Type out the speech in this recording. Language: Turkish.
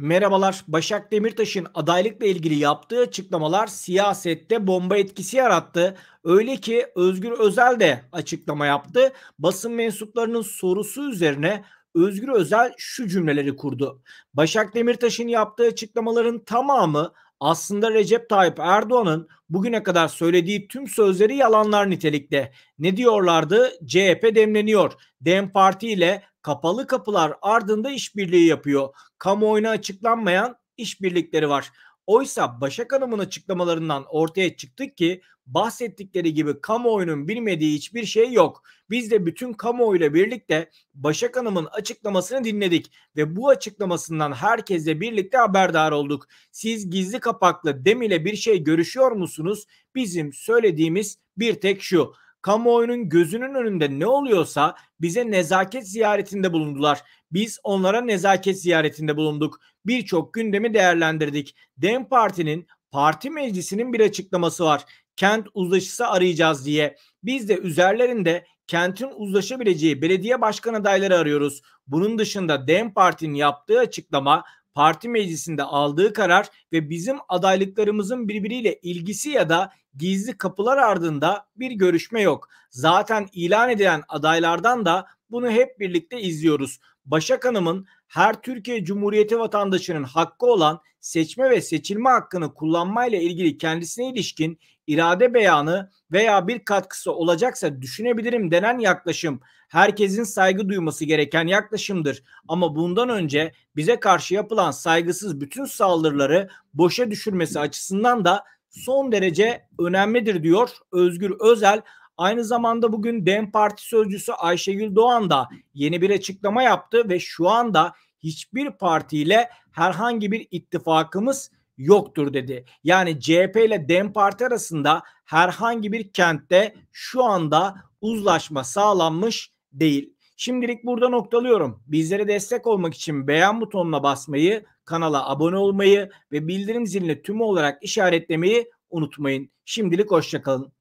Merhabalar. Başak Demirtaş'ın adaylıkla ilgili yaptığı açıklamalar siyasette bomba etkisi yarattı. Öyle ki Özgür Özel de açıklama yaptı. Basın mensuplarının sorusu üzerine Özgür Özel şu cümleleri kurdu. Başak Demirtaş'ın yaptığı açıklamaların tamamı aslında Recep Tayyip Erdoğan'ın bugüne kadar söylediği tüm sözleri yalanlar nitelikte. Ne diyorlardı? CHP demleniyor. Dem Parti ile kapalı kapılar ardında işbirliği yapıyor. Kamuoyuna açıklanmayan işbirlikleri var. Oysa Başak Hanım'ın açıklamalarından ortaya çıktı ki bahsettikleri gibi kamuoyunun bilmediği hiçbir şey yok. Biz de bütün kamuoyuyla birlikte Başak Hanım'ın açıklamasını dinledik ve bu açıklamasından herkesle birlikte haberdar olduk. Siz gizli kapaklı Dem ile bir şey görüşüyor musunuz? Bizim söylediğimiz bir tek şu kamuoyunun gözünün önünde ne oluyorsa bize nezaket ziyaretinde bulundular. Biz onlara nezaket ziyaretinde bulunduk. Birçok gündemi değerlendirdik. Dem Parti'nin parti meclisinin bir açıklaması var. Kent uzlaşısı arayacağız diye. Biz de üzerlerinde kentin uzlaşabileceği belediye başkan adayları arıyoruz. Bunun dışında DEM Parti'nin yaptığı açıklama parti meclisinde aldığı karar ve bizim adaylıklarımızın birbiriyle ilgisi ya da gizli kapılar ardında bir görüşme yok. Zaten ilan edilen adaylardan da bunu hep birlikte izliyoruz. Başak Hanım'ın her Türkiye Cumhuriyeti vatandaşının hakkı olan seçme ve seçilme hakkını kullanmayla ilgili kendisine ilişkin irade beyanı veya bir katkısı olacaksa düşünebilirim denen yaklaşım herkesin saygı duyması gereken yaklaşımdır. Ama bundan önce bize karşı yapılan saygısız bütün saldırıları boşa düşürmesi açısından da son derece önemlidir diyor Özgür Özel. Aynı zamanda bugün DEM Parti sözcüsü Ayşegül Doğan da yeni bir açıklama yaptı ve şu anda hiçbir partiyle herhangi bir ittifakımız yoktur dedi. Yani CHP ile DEM Parti arasında herhangi bir kentte şu anda uzlaşma sağlanmış değil. Şimdilik burada noktalıyorum. Bizlere destek olmak için beğen butonuna basmayı, kanala abone olmayı ve bildirim zilini tümü olarak işaretlemeyi unutmayın. Şimdilik hoşçakalın.